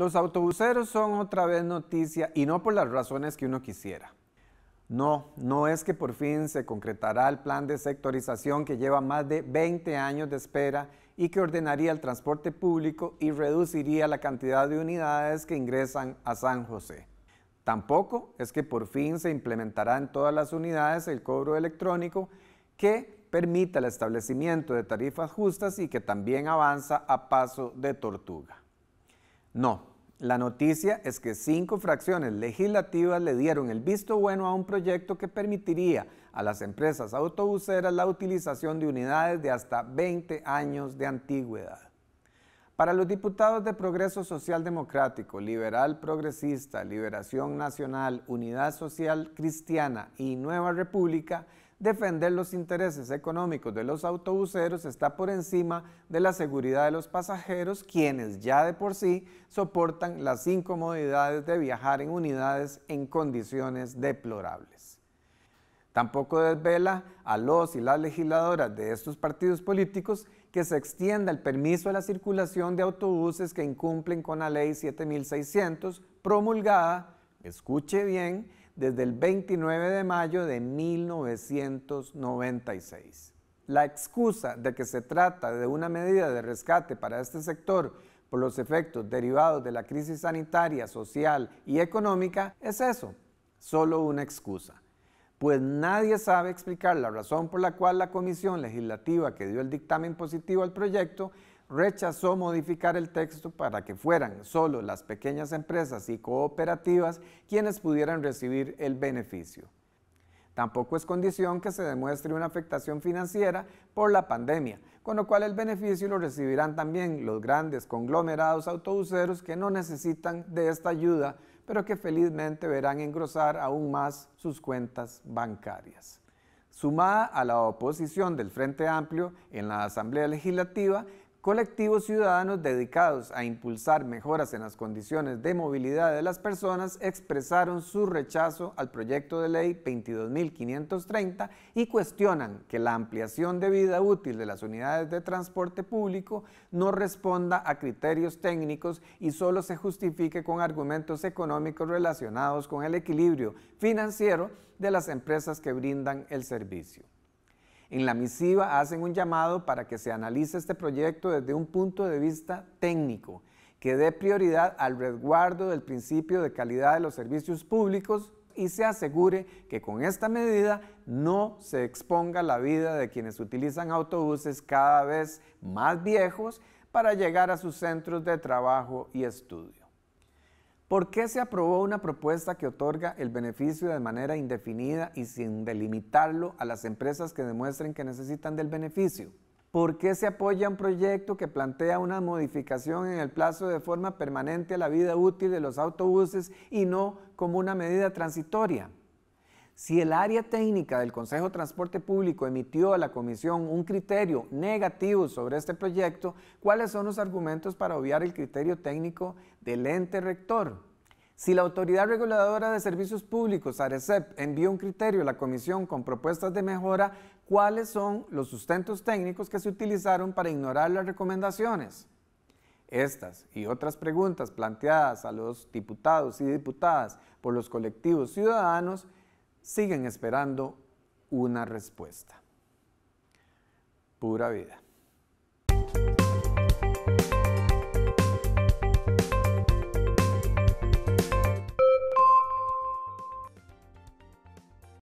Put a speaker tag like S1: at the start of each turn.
S1: Los autobuseros son otra vez noticia y no por las razones que uno quisiera. No, no es que por fin se concretará el plan de sectorización que lleva más de 20 años de espera y que ordenaría el transporte público y reduciría la cantidad de unidades que ingresan a San José. Tampoco es que por fin se implementará en todas las unidades el cobro electrónico que permita el establecimiento de tarifas justas y que también avanza a paso de tortuga. No, la noticia es que cinco fracciones legislativas le dieron el visto bueno a un proyecto que permitiría a las empresas autobuseras la utilización de unidades de hasta 20 años de antigüedad. Para los diputados de Progreso Social Democrático, Liberal Progresista, Liberación Nacional, Unidad Social Cristiana y Nueva República, defender los intereses económicos de los autobuseros está por encima de la seguridad de los pasajeros, quienes ya de por sí soportan las incomodidades de viajar en unidades en condiciones deplorables. Tampoco desvela a los y las legisladoras de estos partidos políticos que se extienda el permiso de la circulación de autobuses que incumplen con la Ley 7600, promulgada, escuche bien, desde el 29 de mayo de 1996. La excusa de que se trata de una medida de rescate para este sector por los efectos derivados de la crisis sanitaria, social y económica es eso, solo una excusa pues nadie sabe explicar la razón por la cual la comisión legislativa que dio el dictamen positivo al proyecto rechazó modificar el texto para que fueran solo las pequeñas empresas y cooperativas quienes pudieran recibir el beneficio. Tampoco es condición que se demuestre una afectación financiera por la pandemia, con lo cual el beneficio lo recibirán también los grandes conglomerados autobuseros que no necesitan de esta ayuda, pero que felizmente verán engrosar aún más sus cuentas bancarias. Sumada a la oposición del Frente Amplio en la Asamblea Legislativa, colectivos ciudadanos dedicados a impulsar mejoras en las condiciones de movilidad de las personas expresaron su rechazo al proyecto de ley 22.530 y cuestionan que la ampliación de vida útil de las unidades de transporte público no responda a criterios técnicos y solo se justifique con argumentos económicos relacionados con el equilibrio financiero de las empresas que brindan el servicio. En la misiva hacen un llamado para que se analice este proyecto desde un punto de vista técnico, que dé prioridad al resguardo del principio de calidad de los servicios públicos y se asegure que con esta medida no se exponga la vida de quienes utilizan autobuses cada vez más viejos para llegar a sus centros de trabajo y estudio. ¿Por qué se aprobó una propuesta que otorga el beneficio de manera indefinida y sin delimitarlo a las empresas que demuestren que necesitan del beneficio? ¿Por qué se apoya un proyecto que plantea una modificación en el plazo de forma permanente a la vida útil de los autobuses y no como una medida transitoria? Si el área técnica del Consejo de Transporte Público emitió a la Comisión un criterio negativo sobre este proyecto, ¿cuáles son los argumentos para obviar el criterio técnico del ente rector? Si la Autoridad Reguladora de Servicios Públicos, ARECEP, envió un criterio a la Comisión con propuestas de mejora, ¿cuáles son los sustentos técnicos que se utilizaron para ignorar las recomendaciones? Estas y otras preguntas planteadas a los diputados y diputadas por los colectivos ciudadanos siguen esperando una respuesta. Pura vida.